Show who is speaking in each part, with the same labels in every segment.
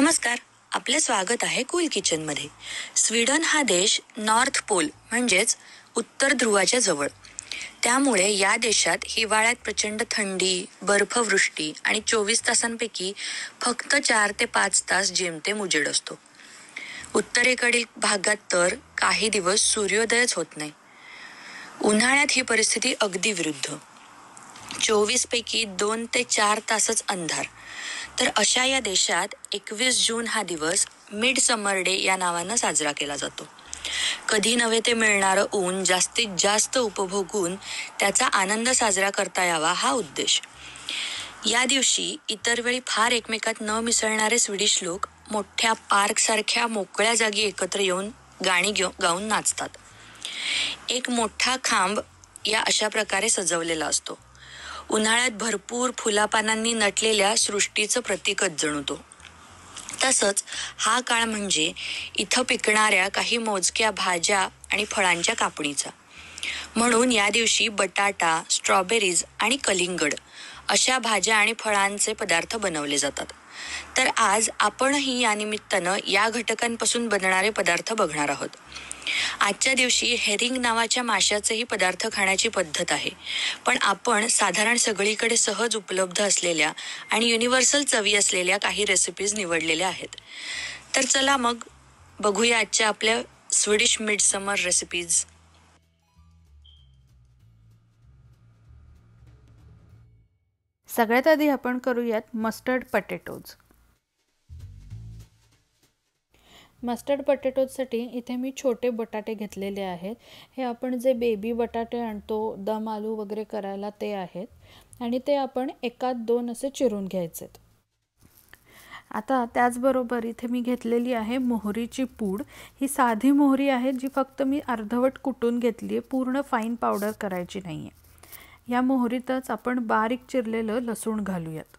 Speaker 1: नमस्कार आपले स्वागत आहे कुल मध्ये स्वीडन हा देश नॉर्थ पोल म्हणजेच उत्तर ध्रुवाच्या जवळ त्यामुळे या देशात हिवाळ्यात प्रचंड थंडी बर्फवृष्टी आणि चोवीस तासांपैकी फक्त चार ते पाच तास जेमतेम उजेड असतो उत्तरेकडील भागात तर काही दिवस सूर्योदयच होत नाही उन्हाळ्यात ही परिस्थिती अगदी विरुद्ध चोवीस पैकी दोन ते चार तासच अंधार तर अशा या देशात एकवीस जून हा दिवस मिड समर डे या नावानं साजरा केला जातो कधी नव्हे ते मिळणारं ऊन जास्तीत जास्त उपभोगून त्याचा आनंद साजरा करता यावा हा उद्देश या दिवशी इतर वेळी फार एकमेकात न मिसळणारे स्वीडिश लोक मोठ्या पार्कसारख्या मोकळ्या जागी एकत्र येऊन गाणी गाऊन नाचतात एक मोठा खांब या अशा प्रकारे सजवलेला असतो उन्हाळ्यात भरपूर फुलापानांनी नटलेल्या सृष्टीचं प्रतीकच जणूतो तसंच हा काळ म्हणजे इथं पिकणाऱ्या काही मोजक्या भाज्या आणि फळांच्या कापणीचा म्हणून या दिवशी बटाटा स्ट्रॉबेरीज आणि कलिंगड अशा भाज्या आणि फळांचे पदार्थ बनवले जातात तर आज आपणही या निमित्तानं या घटकांपासून बनणारे पदार्थ बघणार आहोत आजच्या दिवशी हेरिंग नावाच्या माशाचेही पदार्थ खाण्याची पद्धत आहे पण आपण साधारण सगळीकडे सहज उपलब्ध असलेल्या आणि युनिव्हर्सल चवी असलेल्या काही रेसिपीज निवडलेल्या आहेत तर चला मग बघूया आजच्या आपल्या स्वीडिश मिड समर रेसिपीज
Speaker 2: सगळ्यात आधी आपण करूयात मस्टर्ड पटेटोज मस्टर्ड पटेटोजसाठी इथे मी छोटे बटाटे घेतलेले आहेत हे आपण जे बेबी बटाटे आणतो दम आलू वगैरे करायला ते आहेत आणि ते आपण एकात दोन असे चिरून घ्यायचे आता त्याचबरोबर इथे मी घेतलेली आहे मोहरीची पूड ही साधी मोहरी आहे जी फक्त मी अर्धवट कुटून घेतली आहे पूर्ण फाईन पावडर करायची नाही आहे या मोहरीतच आपण बारीक चिरलेलं लसूण घालूयात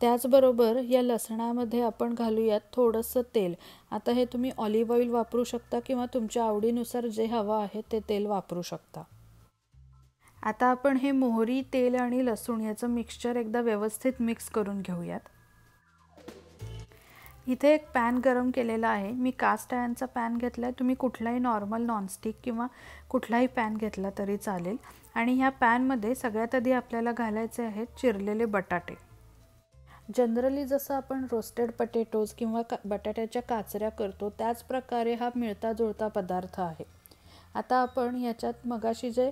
Speaker 2: त्याचबरोबर या लसणामध्ये आपण घालूयात थोडंसं तेल आता हे तुम्ही ऑलिव्ह ऑइल वापरू शकता किंवा तुमच्या आवडीनुसार जे हवं आहे ते तेल वापरू शकता आता आपण हे मोहरी तेल आणि लसूण याचं मिक्सचर एकदा व्यवस्थित मिक्स करून घेऊयात इथे एक पॅन गरम केलेला आहे मी कास्ट आयनचा पॅन घेतला आहे तुम्ही कुठलाही नॉर्मल नॉनस्टिक किंवा कुठलाही पॅन घेतला तरी चालेल आणि ह्या पॅनमध्ये सगळ्यात आधी आपल्याला घालायचे आहेत चिरलेले बटाटे जनरली जसं आपण रोस्टेड पटेटोज किंवा का बटाट्याच्या काचऱ्या करतो त्याच प्रकारे हा मिळता जुळता पदार्थ आहे आता आपण ह्याच्यात मगाशी जे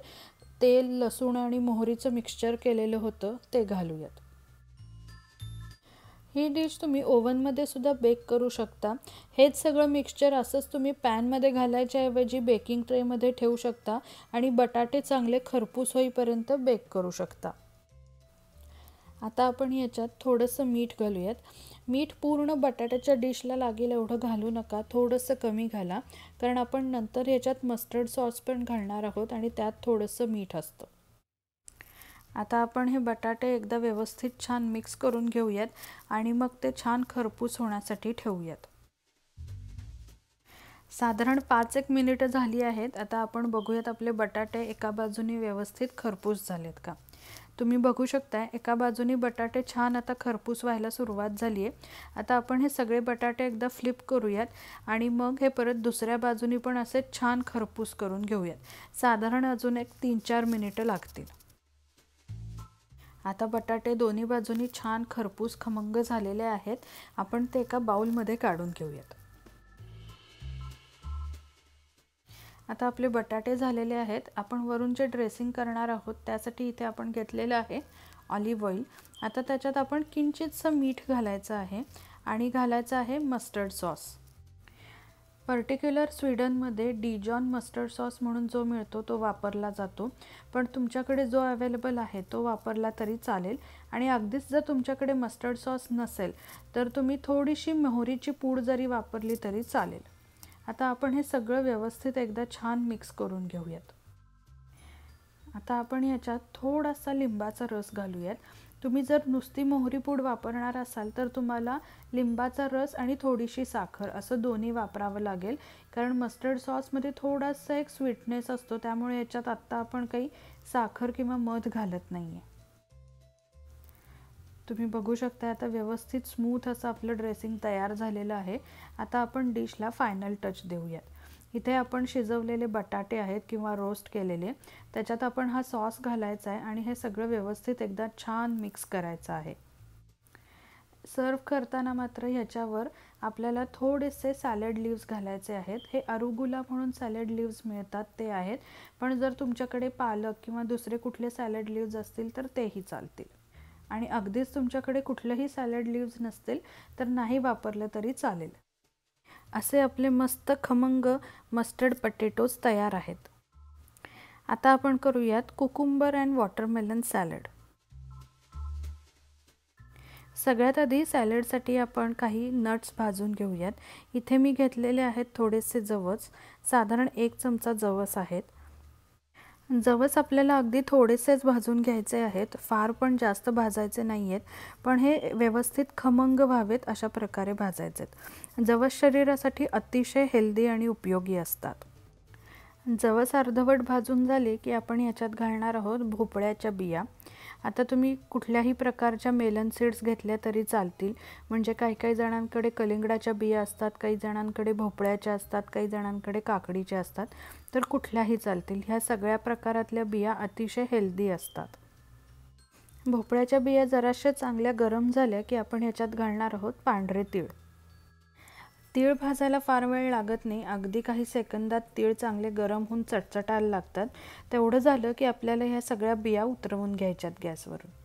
Speaker 2: तेल लसूण आणि मोहरीचं मिक्सचर केलेलं होतं ते घालूयात ही डिश तुम्ही ओव्हनमध्ये सुद्धा बेक करू शकता हेच सगळं मिक्सचर असंच तुम्ही पॅनमध्ये घालायच्याऐवजी बेकिंग ट्रेमध्ये ठेवू शकता आणि बटाटे चांगले खरपूस होईपर्यंत बेक करू शकता आता आपण याच्यात थोडंसं मीठ घालूयात मीठ पूर्ण बटाट्याच्या डिशला लागेल एवढं घालू नका थोडंसं कमी घाला कारण आपण नंतर ह्याच्यात मस्टर्ड सॉस पण घालणार आहोत आणि त्यात थोडंसं मीठ असतं आता आपण हे बटाटे एकदा व्यवस्थित छान मिक्स करून घेऊयात आणि मग ते छान खरपूस होण्यासाठी ठेवूयात साधारण पाच एक मिनिटं झाली आहेत आता आपण बघूयात आपले बटाटे एका बाजूने व्यवस्थित खरपूस झालेत का तुम्ही बघू शकता एका बाजूने बटाटे छान आता खरपूस व्हायला सुरुवात झाली आहे आता आपण हे सगळे बटाटे एकदा फ्लिप करूयात आणि मग हे परत दुसऱ्या बाजूने पण असे छान खरपूस करून घेऊयात साधारण अजून एक तीन चार मिनिटं लागतील आता बटाटे दोन्ही बाजूनी छान खरपूस खमंग झालेले आहेत आपण ते एका बाउलमध्ये काढून घेऊयात आता आपले बटाटे झालेले आहेत आपण वरून जे ड्रेसिंग करणार आहोत त्यासाठी इथे आपण घेतलेलं आहे ऑलिव्ह ऑइल आता त्याच्यात आपण किंचितसं मीठ घालायचं आहे आणि घालायचं आहे मस्टर्ड सॉस पर्टिक्युलर स्वीडनमध्ये डीजॉन मस्टर्ड सॉस म्हणून जो मिळतो तो वापरला जातो पण तुमच्याकडे जो अवेलेबल आहे तो वापरला तरी चालेल आणि अगदीच जर तुमच्याकडे मस्टर्ड सॉस नसेल तर तुम्ही थोडीशी मोहरीची पूड जरी वापरली तरी चालेल आता आपण हे सगळं व्यवस्थित एकदा छान मिक्स करून घेऊयात आता आपण याच्यात थोडासा लिंबाचा रस घालूयात तुम्ही जर नुसती मोहरी पूड वापरणार असाल तर तुम्हाला लिंबाचा रस आणि थोडीशी साखर असं दोन्ही वापरावं लागेल कारण मस्टर्ड सॉसमध्ये थोडासा एक स्वीटनेस असतो त्यामुळे याच्यात आत्ता आपण काही साखर किंवा मध घालत नाही आहे तुम्ही बघू शकता आता व्यवस्थित स्मूथ असं आपलं ड्रेसिंग तयार झालेलं आहे आता आपण डिशला फायनल टच देऊयात इथे आपण शिजवलेले बटाटे आहेत किंवा रोस्ट केलेले त्याच्यात आपण हा सॉस घालायचा आहे आणि हे सगळं व्यवस्थित एकदा छान मिक्स करायचं आहे सर्व करताना मात्र ह्याच्यावर आपल्याला थोडेसे सॅलड लिव्ज घालायचे आहेत हे अरुगुला म्हणून सॅलड लिव्ज मिळतात ते आहेत पण जर तुमच्याकडे पालक किंवा दुसरे कुठले सॅलड लीव्ज असतील तर तेही चालतील आणि अगदीच तुमच्याकडे कुठलंही सॅलड लीव्ज नसतील तर नाही वापरलं तरी चालेल असे आपले मस्त खमंग मस्टर्ड पटेटोज तयार आहेत आता आपण करूयात कुकुंबर अँड वॉटरमेलन सॅलड सगळ्यात आधी सॅलडसाठी आपण काही नट्स भाजून घेऊयात इथे मी घेतलेले आहेत थोडेसे जवस साधारण एक चमचा जवस आहेत जवस आपल्याला अगदी थोडेसेच भाजून घ्यायचे आहेत फार पण जास्त भाजायचे नाही आहेत पण हे व्यवस्थित खमंग व्हावेत अशा प्रकारे भाजायचे आहेत जवस शरीरासाठी अतिशय हेल्दी आणि उपयोगी असतात जवस अर्धवट भाजून झाले की आपण याच्यात घालणार आहोत भोपळ्याच्या बिया आता तुम्ही कुठल्याही प्रकारच्या मेलन सीड्स घेतल्या तरी चालतील म्हणजे काही काही जणांकडे कलिंगडाच्या बिया असतात काही जणांकडे भोपळ्याच्या असतात काही जणांकडे काकडीच्या असतात तर कुठल्याही चालतील ह्या सगळ्या प्रकारातल्या बिया अतिशय हेल्दी असतात भोपळ्याच्या बिया जराशा चांगल्या गरम झाल्या की आपण ह्याच्यात घालणार आहोत पांढरे तीळ तीळ भाजायला फार वेळ लागत नाही अगदी काही सेकंदात तीळ चांगले गरम होऊन चटचटायला लागतात तेवढं झालं की आपल्याला ह्या सगळ्या बिया उतरवून घ्यायच्यात गॅसवरून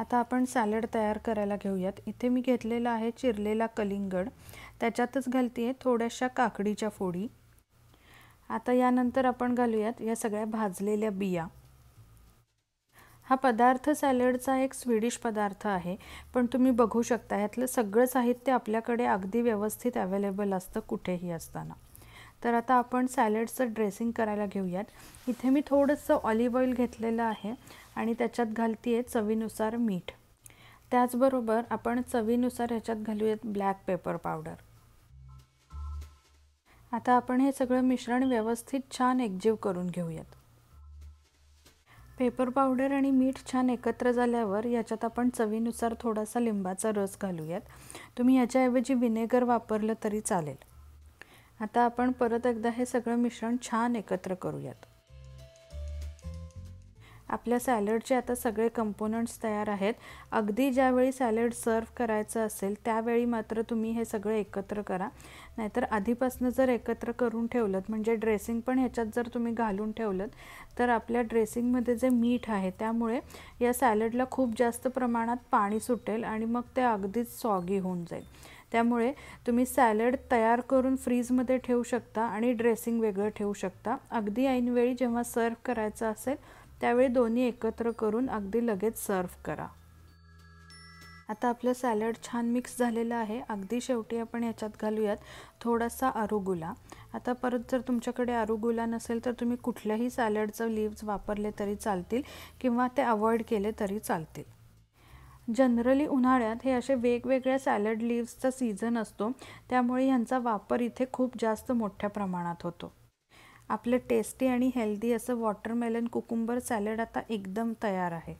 Speaker 2: आता आपण सॅलड तयार करायला घेऊयात इथे मी घेतलेला आहे चिरलेला कलिंगड त्याच्यातच घालते आहे थोड्याशा काकडीच्या फोडी आता यानंतर आपण घालूयात या सगळ्या भाजलेल्या बिया हा पदार्थ सॅलडचा एक स्वीडिश पदार्थ आहे पण तुम्ही बघू शकता ह्यातलं सगळं साहित्य आपल्याकडे अगदी व्यवस्थित अवेलेबल असतं कुठेही असताना तर आता आपण सॅलडचं ड्रेसिंग करायला घेऊयात इथे मी थोडंसं ऑलिव्ह ऑइल घेतलेलं आहे आणि त्याच्यात घालती आहे चवीनुसार मीठ त्याचबरोबर आपण चवीनुसार ह्याच्यात घालूयात ब्लॅक पेपर पावडर आता आपण हे सगळं मिश्रण व्यवस्थित छान एकजीव करून घेऊयात पेपर पावडर आणि मीठ छान एकत्र झाल्यावर याच्यात आपण चवीनुसार थोडासा लिंबाचा रस घालूयात तुम्ही याच्याऐवजी विनेगर वापरलं तरी चालेल आता आपण परत एकदा हे सगळं मिश्रण छान एकत्र करूयात आपल्या सॅलडचे आता सगळे कंपोनंट्स तयार आहेत अगदी ज्यावेळी सॅलड सर्व करायचं असेल त्यावेळी मात्र तुम्ही हे सगळं एकत्र करा नाहीतर आधीपासून जर एकत्र करून ठेवलं म्हणजे ड्रेसिंग पण ह्याच्यात जर तुम्ही घालून ठेवलं तर आपल्या ड्रेसिंगमध्ये जे मीठ आहे त्यामुळे या सॅलडला खूप जास्त प्रमाणात पाणी सुटेल आणि मग ते अगदीच सॉगी होऊन जाईल त्यामुळे तुम्ही सॅलड तयार करून फ्रीजमध्ये ठेवू शकता आणि ड्रेसिंग वेगळं ठेवू शकता अगदी ऐनवेळी जेव्हा सर्व करायचं असेल त्यावेळी दोन्ही एकत्र करून अगदी लगेच सर्व करा आता आपलं सॅलड छान मिक्स झालेलं आहे अगदी शेवटी आपण याच्यात घालूयात थोडासा आरुगुला आता परत जर तुमच्याकडे आरुगुला नसेल तर तुम्ही कुठल्याही सॅलडचं लिव्ज वापरले तरी चालतील किंवा ते अवॉइड केले तरी चालतील जनरली उन्हाळ्यात हे असे वेगवेगळ्या सॅलड लिव्सचा सीझन असतो त्यामुळे ह्यांचा वापर इथे खूप जास्त मोठ्या प्रमाणात होतो आपलं टेस्टी आणि हेल्दी असं वॉटरमेलन कुकुंबर सॅलड आता एकदम तयार आहे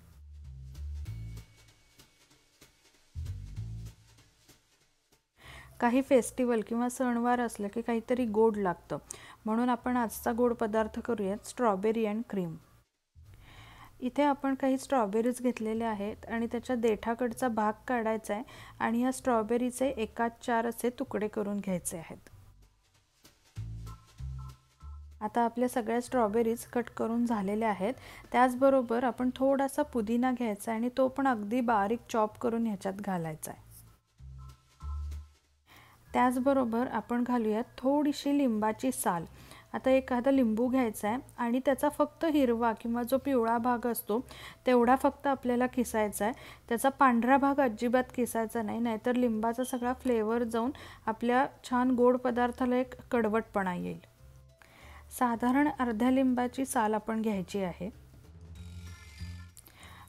Speaker 2: काही फेस्टिवल किंवा सणवार असलं की काहीतरी गोड लागतं म्हणून आपण आजचा गोड पदार्थ करूयात स्ट्रॉबेरी अँड क्रीम इथे आपण काही स्ट्रॉबेरीज घेतलेल्या आहेत आणि त्याच्या देठाकडचा भाग काढायचा आहे आणि ह्या स्ट्रॉबेरीचे एकाच चार असे तुकडे करून घ्यायचे आहेत आता आपल्या सगळ्या स्ट्रॉबेरीज कट करून झालेल्या आहेत त्याचबरोबर आपण थोडासा पुदिना घ्यायचा आहे आणि तो पण अगदी बारीक चॉप करून ह्याच्यात घालायचा आहे त्याचबरोबर आपण घालूयात थोडीशी लिंबाची साल आता एखादा लिंबू घ्यायचा आहे आणि त्याचा फक्त हिरवा किंवा जो पिवळा भाग असतो तेवढा फक्त आपल्याला किसायचा आहे त्याचा पांढरा भाग अजिबात किसायचा नाही नाहीतर लिंबाचा सगळा फ्लेवर जाऊन आपल्या छान गोड पदार्थाला एक कडवटपणा येईल साधारण अर्ध्या लिंबाची साल आपण घ्यायची आहे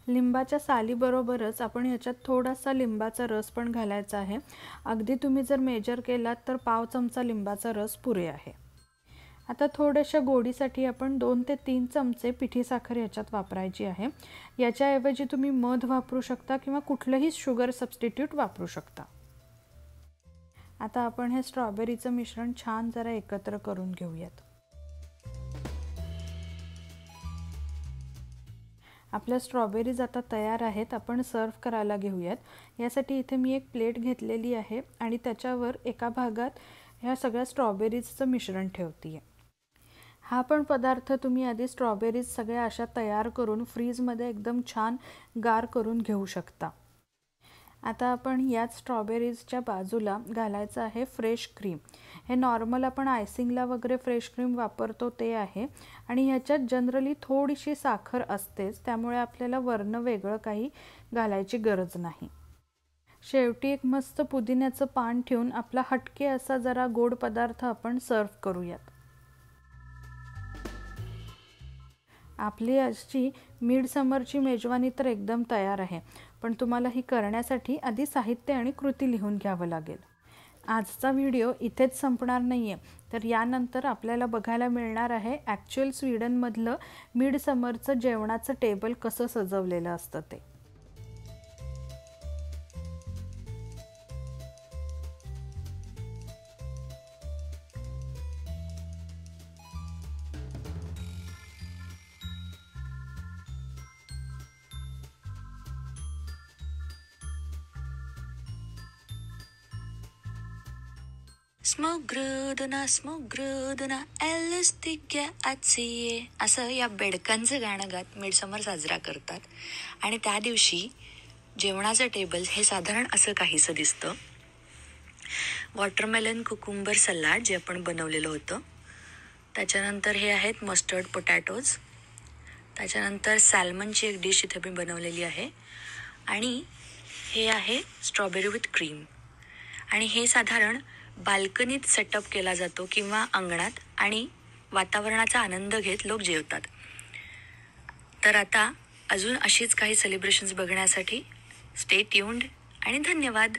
Speaker 2: लिंबाच्या सालीबरोबरच आपण याच्यात थोडासा लिंबाचा रस पण घालायचा आहे अगदी तुम्ही जर मेजर केलात तर पाव चमचा लिंबाचा रस पुरे आहे आता थोड्याशा गोडीसाठी आपण दोन ते तीन चमचे पिठी साखर याच्यात वापरायची आहे याच्याऐवजी तुम्ही मध वापरू शकता किंवा कुठलंही शुगर सबस्टिट्यूट वापरू शकता आता आपण हे स्ट्रॉबेरीचं मिश्रण छान जरा एकत्र करून घेऊयात आपल्या स्ट्रॉबेरीज आता तयार आहेत आपण सर्व करायला घेऊयात यासाठी इथे मी एक प्लेट घेतलेली आहे आणि त्याच्यावर एका भागात ह्या सगळ्या स्ट्रॉबेरीजचं मिश्रण ठेवते आहे हा पण पदार्थ तुम्ही आधी स्ट्रॉबेरीज सगळ्या अशा तयार करून फ्रीजमध्ये एकदम छान गार करून घेऊ शकता आता आपण याच स्ट्रॉबेरीजच्या बाजूला घालायचं आहे फ्रेश क्रीम हे नॉर्मल आपण आयसिंगला वगैरे फ्रेश क्रीम वापरतो ते आहे आणि ह्याच्यात जनरली थोडीशी साखर असतेच त्यामुळे आपल्याला वर्ण वेगळं काही घालायची गरज नाही शेवटी एक मस्त पुदिन्याचं पान ठेवून आपला हटके असा जरा गोड पदार्थ आपण सर्व करूयात आपली आजची मिड समरची मेजवानी तर एकदम तयार आहे पण तुम्हाला ही करण्यासाठी आधी साहित्य आणि कृती लिहून घ्यावं लागेल आजचा व्हिडिओ इथेच संपणार नाही आहे तर यानंतर आपल्याला बघायला मिळणार आहे ॲक्च्युअल स्वीडनमधलं मिड समरचं जेवणाचं टेबल कसं सजवलेलं असतं ते
Speaker 1: स्मग्रदना स्मग्रदना एलस तिग्या असं या बेडकांचं गाणं गात मिडसमर साजरा करतात आणि त्या दिवशी जेवणाचं टेबल हे साधारण असं काहीसं दिसतं वॉटरमेलन कुकुंबर सलाड जे आपण बनवलेलं होतं त्याच्यानंतर हे आहेत मस्टर्ड पोटॅटोज त्याच्यानंतर सॅल्मनची एक डिश इथे मी बनवलेली आहे आणि हे आहे स्ट्रॉबेरी विथ क्रीम आणि हे साधारण बाल्कनीत सेटअप केला जातो किंवा अंगणात आणि वातावरणाचा आनंद घेत लोक जेवतात तर आता अजून अशीच काही सेलिब्रेशन्स बघण्यासाठी स्टे ट्यून्ड आणि धन्यवाद